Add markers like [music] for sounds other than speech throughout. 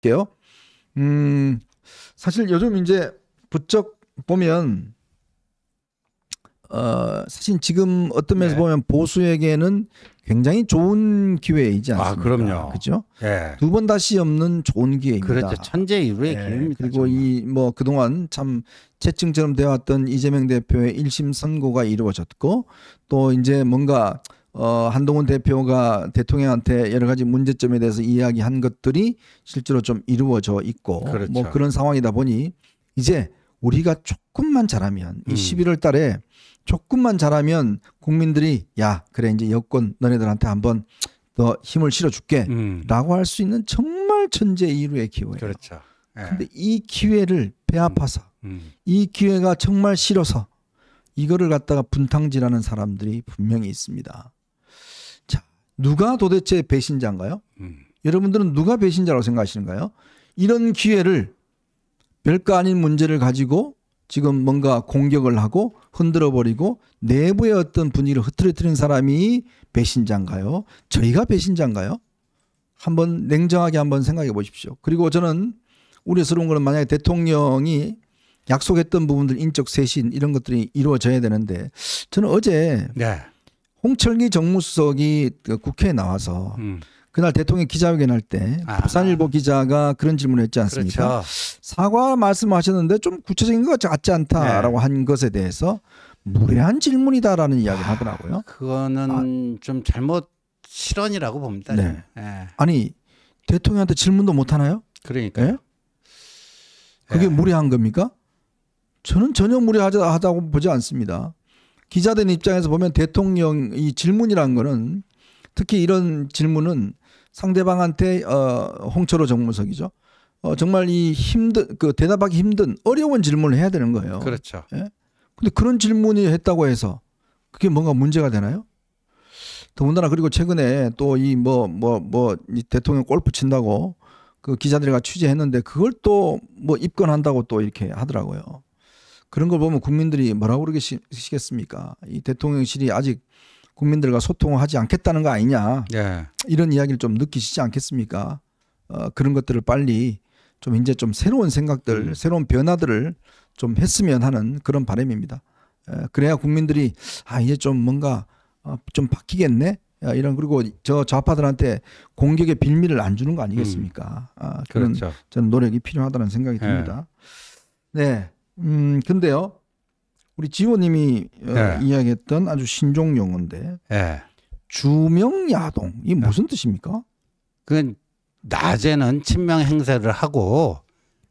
게요. 음, 사실 요즘 이제 부쩍 보면 어, 사실 지금 어떤 면에서 네. 보면 보수에게는 굉장히 좋은 기회이지 아, 않습니까? 아, 그럼요. 그죠? 네. 예. 두번 다시 없는 좋은 기회입니다. 그렇죠. 천재 이후의 네. 기회입니다. 그리고 이 뭐 그동안 참 채찍처럼 되어왔던 이재명 대표의 1심 선고가 이루어졌고 또 이제 뭔가 어, 한동훈 대표가 대통령한테 여러 가지 문제점에 대해서 이야기한 것들이 실제로 좀 이루어져 있고 뭐 그렇죠. 뭐 그런 상황이다 보니 이제 우리가 조금만 잘하면 이 11월 음. 달에 조금만 잘하면 국민들이 야 그래 이제 여권 너네들한테 한번 더 힘을 실어줄게라고 음. 할수 있는 정말 천재이루의 기회예요. 그렇죠. 예. 근데 이 기회를 배아파서 음. 음. 이 기회가 정말 싫어서 이거를 갖다가 분탕질하는 사람들이 분명히 있습니다. 누가 도대체 배신자인가요? 음. 여러분들은 누가 배신자라고 생각하시는가요? 이런 기회를 별거 아닌 문제를 가지고 지금 뭔가 공격을 하고 흔들어 버리고 내부의 어떤 분위기를 흐트러뜨린 사람이 배신자인가요? 저희가 배신자인가요? 한번 냉정하게 한번 생각해 보십시오. 그리고 저는 우려스러운 거는 만약에 대통령이 약속했던 부분들 인적 쇄신 이런 것들이 이루어져야 되는데 저는 어제 네. 홍철기 정무수석이 그 국회에 나와서 음. 그날 대통령 기자회견 할때 아. 부산일보 기자가 그런 질문을 했지 않습니까? 그렇죠. 사과 말씀하셨는데 좀 구체적인 것 같지 않다라고 네. 한 것에 대해서 무례한 질문이다라는 이야기를 아, 하더라고요. 그거는 아, 좀 잘못 실언이라고 봅니다. 네. 네. 아니 대통령한테 질문도 못 하나요? 그러니까요. 네? 그게 네. 무례한 겁니까? 저는 전혀 무례하다고 보지 않습니다. 기자된 입장에서 보면 대통령이 질문이라는 거는 특히 이런 질문은 상대방한테 어 홍철호 정무석이죠. 어 정말 이 힘든 그 대답하기 힘든 어려운 질문을 해야 되는 거예요. 그렇죠. 예? 근데 그런 질문이 했다고 해서 그게 뭔가 문제가 되나요? 더군다나 그리고 최근에 또 이 뭐 뭐뭐이 뭐, 뭐, 뭐 대통령 골프 친다고 그기자들과 취재했는데 그걸 또 뭐 입건한다고 또 이렇게 하더라고요. 그런 걸 보면 국민들이 뭐라고 그러시겠습니까? 이 대통령실이 아직 국민들과 소통하지 않겠다는 거 아니냐 예. 이런 이야기를 좀 느끼시지 않겠습니까? 어, 그런 것들을 빨리 좀 이제 좀 새로운 생각들, 음. 새로운 변화들을 좀 했으면 하는 그런 바람입니다. 에, 그래야 국민들이 아 이제 좀 뭔가 어, 좀 바뀌겠네 야, 이런 그리고 저 좌파들한테 공격의 빌미를 안 주는 거 아니겠습니까? 음. 아, 그런 그렇죠. 저는 노력이 필요하다는 생각이 네. 듭니다. 네. 음, 근데요. 우리 지호님이 어, 네. 어, 이야기했던 아주 신종 용어인데 예. 네. 주명야동 이 무슨 뜻입니까? 그 낮에는 친명 행세를 하고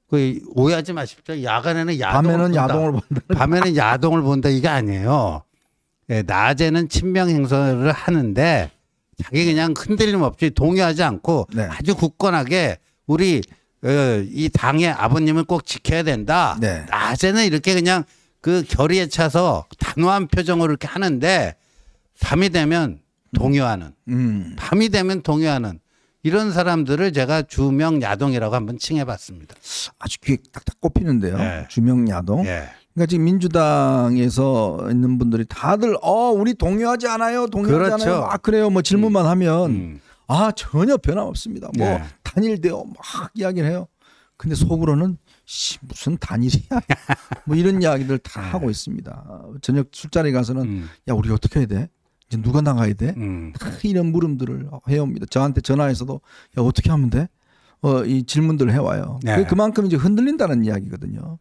그 오해하지 마십시오. 야간에는 야동을 밤에는 본다. 야동을 본다. 밤에는 야동을 본다 이게 아니에요. 예, 낮에는 친명 행세를 하는데 자기 그냥 흔들림 없이 동의하지 않고 네. 아주 굳건하게 우리 예, 이 당의 아버님을 꼭 지켜야 된다. 네. 낮에는 이렇게 그냥 그 결의에 차서 단호한 표정으로 이렇게 하는데 밤이 되면 동요하는 음. 음. 밤이 되면 동요하는 이런 사람들을 제가 주명 야동이라고 한번 칭해봤습니다. 아주 귀에 딱딱 꼽히는데요. 네. 주명 야동. 네. 그러니까 지금 민주당에서 있는 분들이 다들 어 우리 동요하지 않아요, 동요하지 그렇죠. 않아요. 아 그래요, 뭐 질문만 음. 하면 음. 아 전혀 변함 없습니다. 뭐 네. 단일되어 막 이야기를 해요. 근데 속으로는 무슨 단일이야. [laughs] 뭐 이런 이야기들 다 네. 하고 있습니다. 저녁 술자리 가서는 음. 야 우리 어떻게 해야 돼? 이제 누가 나가야 돼? 음. 이런 물음들을 해옵니다. 저한테 전화해서도 야 어떻게 하면 돼? 어이 질문들을 해와요. 네. 그 그만큼 이제 흔들린다는 이야기거든요.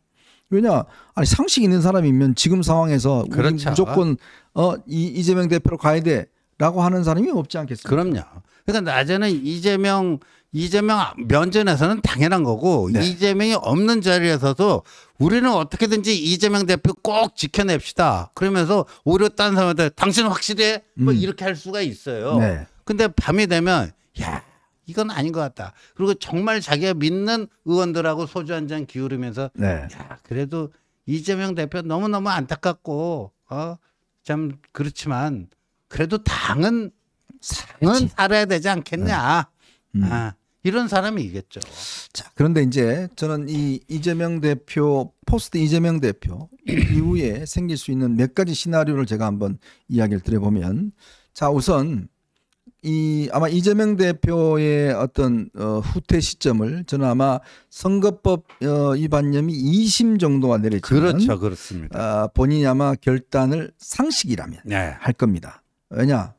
왜냐 아니 상식 있는 사람이면 지금 상황에서 그렇죠. 무조건 어 이, 이재명 대표로 가야 돼라고 하는 사람이 없지 않겠습니까? 그럼요. 그러니까 낮에는 이재명 이재명 면전에서는 당연한 거고 네. 이재명이 없는 자리에서도 우리는 어떻게든지 이재명 대표 꼭 지켜냅시다. 그러면서 오히려 딴 사람한테 당신 은 확실해? 뭐 음. 이렇게 할 수가 있어요. 네. 근데 밤이 되면 야 이건 아닌 것 같다. 그리고 정말 자기가 믿는 의원들하고 소주 한 잔 기울이면서 네. 야 그래도 이재명 대표 너무 너무 안타깝고 어 참 그렇지만 그래도 당은 사랑은 살아야 되지 않겠냐. 네. 음. 음. 아, 이런 사람이 이겠죠. 자, 그런데 이제 저는 이 이재명 대표 포스트 이재명 대표 [coughs] 이후에 생길 수 있는 몇 가지 시나리오를 제가 한번 이야기를 드려보면 자 우선 이 아마 이재명 대표의 어떤 어, 후퇴 시점을 저는 아마 선거법 어, 위반념이 2심 정도가 내리지 그렇죠 그렇습니다. 어, 본인이 아마 결단을 상식이라면 네. 할 겁니다. 왜냐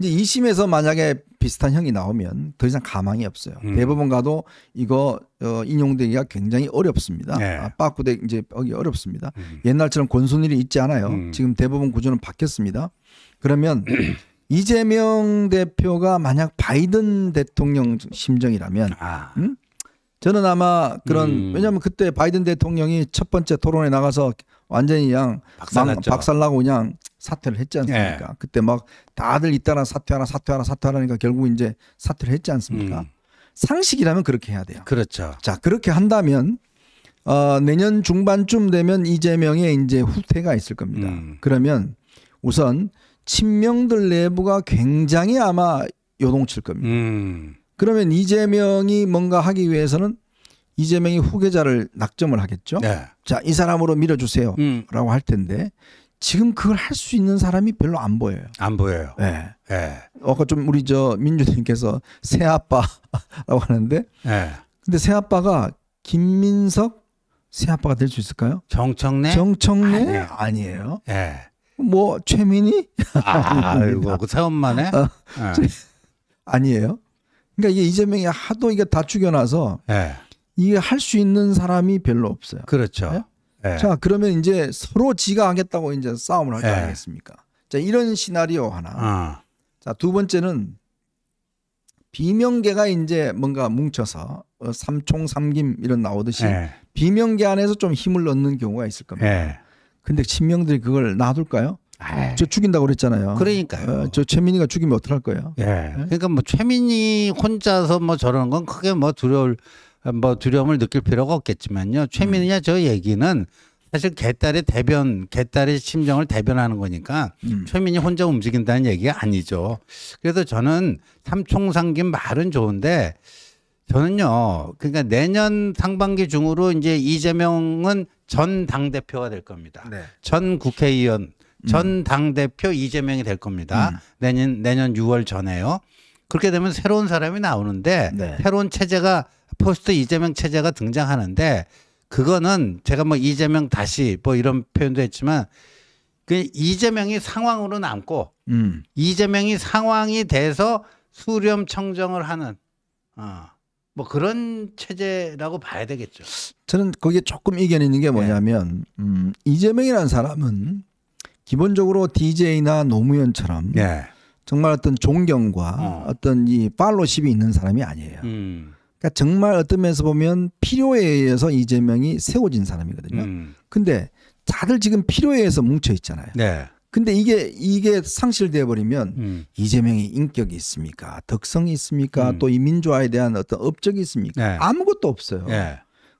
이제 2심에서 만약에 비슷한 형이 나오면 더 이상 가망이 없어요. 음. 대법원 가도 이거 어, 인용되기가 굉장히 어렵습니다. 네. 아, 빠꾸대 이제 하기 어렵습니다. 음. 옛날처럼 권순일이 있지 않아요. 음. 지금 대법원 구조는 바뀌었습니다. 그러면 [clears throat] 이재명 대표가 만약 바이든 대통령 심정이라면 아. 음? 저는 아마 그런 음. 왜냐하면 그때 바이든 대통령이 첫 번째 토론에 나가서 완전히 그냥 박살났죠. 박살나고 그냥 사퇴를 했지 예. 않습니까? 네. 그때 막 다들 이따라 사퇴하라 사퇴하라 사퇴하라니까 결국 이제 사퇴를 했지 않습니까? 음. 상식이라면 그렇게 해야 돼요. 그렇죠. 자 그렇게 한다면 어, 내년 중반쯤 되면 이재명의 이제 후퇴가 있을 겁니다. 음. 그러면 우선 친명들 내부가 굉장히 아마 요동칠 겁니다. 음. 그러면 이재명이 뭔가 하기 위해서는 이재명이 후계자를 낙점을 하겠죠. 네. 자, 이 사람으로 밀어주세요. 음. 라고 할 텐데 지금 그걸 할 수 있는 사람이 별로 안 보여요. 안 보여요. 네. 네. 아까 좀 우리 저 민주님께서 [laughs] 새아빠라고 하는데 네. 근데 새아빠가 김민석 새아빠가 될 수 있을까요? 정청래? 정청래? 아니에요. 예. 뭐 최민희? 아, 아, 아 아이고 그 새엄마네. 어, 네. [laughs] 아니에요. 그러니까 이게 이재명이 하도 이게 다 죽여놔서 네. 이게 할 수 있는 사람이 별로 없어요. 그렇죠. 네? 네. 자 그러면 이제 서로 지가 하겠다고 이제 싸움을 하지 네. 않겠습니까? 자 이런 시나리오 하나. 어. 아. 자두 번째는 비명계가 이제 뭔가 뭉쳐서 어, 삼총삼김 이런 나오듯이 네. 비명계 안에서 좀 힘을 넣는 경우가 있을 겁니다. 네. 근데 친명들이 그걸 놔둘까요? 에이. 네. 저 죽인다고 그랬잖아요. 그러니까요. 어, 저 최민희가 죽이면 어떡할 거예요? 예. 네. 그러니까 뭐 최민희 혼자서 뭐저러는건 크게 뭐 두려울 뭐 두려움을 느낄 필요가 없겠지만요. 최민희냐 음. 저 얘기는 사실 개딸의 대변, 개딸의 심정을 대변하는 거니까 음. 최민희 혼자 움직인다는 얘기가 아니죠. 그래서 저는 삼총상긴 말은 좋은데 저는요, 그러니까 내년 상반기 중으로 이제 이재명은 전 당대표가 될 겁니다. 네. 전 국회의원, 전 음. 당대표 이재명이 될 겁니다. 음. 내년, 내년 6월 전에요. 그렇게 되면 새로운 사람이 나오는데 네. 새로운 체제가 포스트 이재명 체제가 등장하는데 그거는 제가 뭐 이재명 다시 뭐 이런 표현도 했지만 그 이재명이 상황으로 남고 음. 이재명이 상황이 돼서 수렴 청정을 하는 어. 뭐 그런 체제라고 봐야 되겠죠. 저는 거기에 조금 이견이 있는 게 뭐냐면 네. 음, 이재명이라는 사람은 기본적으로 DJ나 노무현처럼 네. 정말 어떤 존경과 어. 떤이 팔로십이 있는 사람이 아니에요. 음. 그러니까 정말 어떤 면에서 보면 필요에 의해서 이재명이 세워진 사람이거든요. 음. 근데 다들 지금 필요에 의해서 뭉쳐 있잖아요. 네. 근데 이게 이게 상실돼 버리면 음. 이재명이 인격이 있습니까? 덕성이 있습니까? 음. 또이 민주화에 대한 어떤 업적이 있습니까? 네. 아무것도 없어요. 네.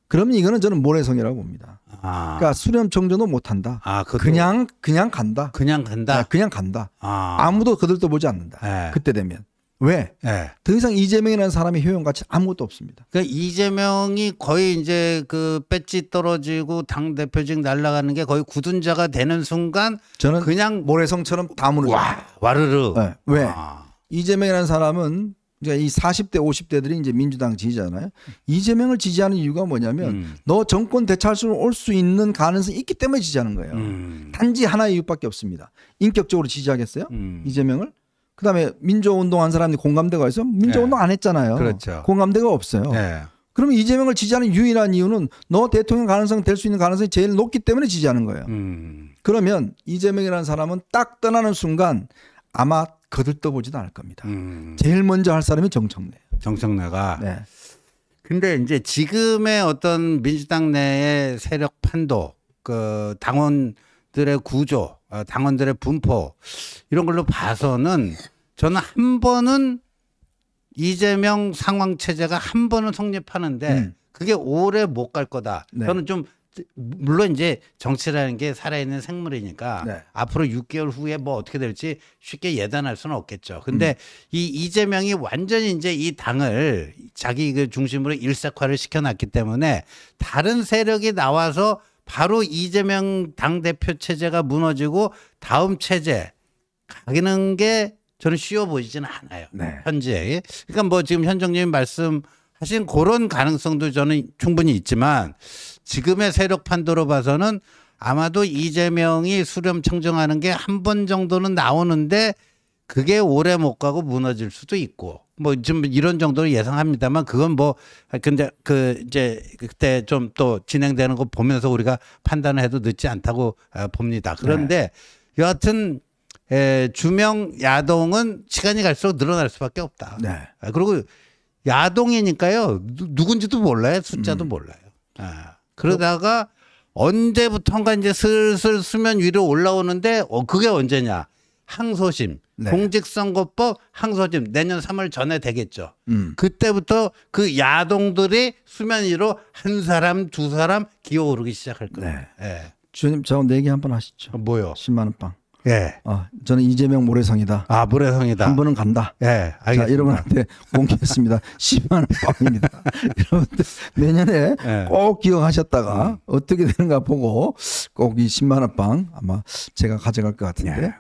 그러면 이거는 저는 모래성이라고 봅니다. 아. 그러니까 수렴 청조도 못한다. 아, 그냥 그냥 간다. 그냥 간다. 네, 그냥 간다. 아. 무도 그들도 보지 않는다. 네. 그때 되면 왜? 네. 더 이상 이재명이라는 사람의 효용 가치 아무것도 없습니다. 그러니까 이재명이 거의 이제 그 배지 떨어지고 당 대표직 날라가는 게 거의 굳은 자가 되는 순간 저는 그냥 모래성처럼 다무르 와, 와르르. 네. 왜? 와. 아. 이재명이라는 사람은 그러니까 이 40대 50대들이 이제 민주당 지지잖아요. 이재명을 지지하는 이유가 뭐냐면 음. 너 정권 대찰수로 올 수 있는 가능성이 있기 때문에 지지하는 거예요. 음. 단지 하나의 이유밖에 없습니다. 인격적으로 지지하겠어요? 음. 이재명을? 그다음에 민주운동 한 사람이 공감대가 있어? 민주운동 네. 안 했잖아요. 그렇죠. 공감대가 없어요. 네. 그러면 이재명을 지지하는 유일한 이유는 너 대통령 가능성 될 수 있는 가능성이 제일 높기 때문에 지지하는 거예요. 음. 그러면 이재명이라는 사람은 딱 떠나는 순간 아마 거들떠보지도 않을 겁니다. 음. 제일 먼저 할 사람이 정청래예요. 정청래가. 네. 근데 이제 지금의 어떤 민주당 내의 세력 판도, 그 당원들의 구조 어, 당원들의 분포 이런 걸로 봐서는 저는 한 번은 이재명 상황 체제가 한 번은 성립하는데 음. 그게 오래 못 갈 거다. 네. 저는 좀 물론 이제 정치라는 게 살아있는 생물이니까 네. 앞으로 6개월 후에 뭐 어떻게 될지 쉽게 예단할 수는 없겠죠. 근데 음. 이 이재명이 완전히 이제 이 당을 자기 그 중심으로 일색화를 시켜놨기 때문에 다른 세력이 나와서 바로 이재명 당대표 체제가 무너지고 다음 체제 가기는 게 저는 쉬워 보이지는 않아요. 네. 현재. 그러니까 뭐 지금 현정님 말씀 하신 그런 가능성도 저는 충분히 있지만 지금의 세력 판도로 봐서는 아마도 이재명이 수렴 청정하는 게 한 번 정도는 나오는데 그게 오래 못 가고 무너질 수도 있고 뭐좀 이런 정도로 예상합니다만 그건 뭐 근데 그 이제 그때 좀 또 진행되는 거 보면서 우리가 판단을 해도 늦지 않다고 아, 봅니다. 그런데 네. 여하튼 에, 주명 야동은 시간이 갈수록 늘어날 수밖에 없다. 네. 아, 그리고 야동이니까요 누군지도 몰라요 숫자도 음. 몰라요. 아, 그러다가 언제부턴가 이제 슬슬 수면 위로 올라오는데 어, 그게 언제냐? 항소심, 네. 공직선거법 항소심 내년 3월 전에 되겠죠. 음. 그때부터 그 야동들이 수면 위로 한 사람, 두 사람 기어오르기 시작할 거예요. 네. 예. 주님 저 내기 한 번 하시죠. 아, 뭐요? 10만 원 빵. 예. 어, 저는 이재명 모래성이다. 아, 모래성이다. 한 번은 간다. 예. 알겠습니다. 자, 여러분한테 공개했습니다. 10만 [laughs] 원 빵입니다. [laughs] 여러분들 내년에 예. 꼭 기억하셨다가 음. 어떻게 되는가 보고 꼭 이 10만 원 빵 아마 제가 가져갈 것 같은데. 예.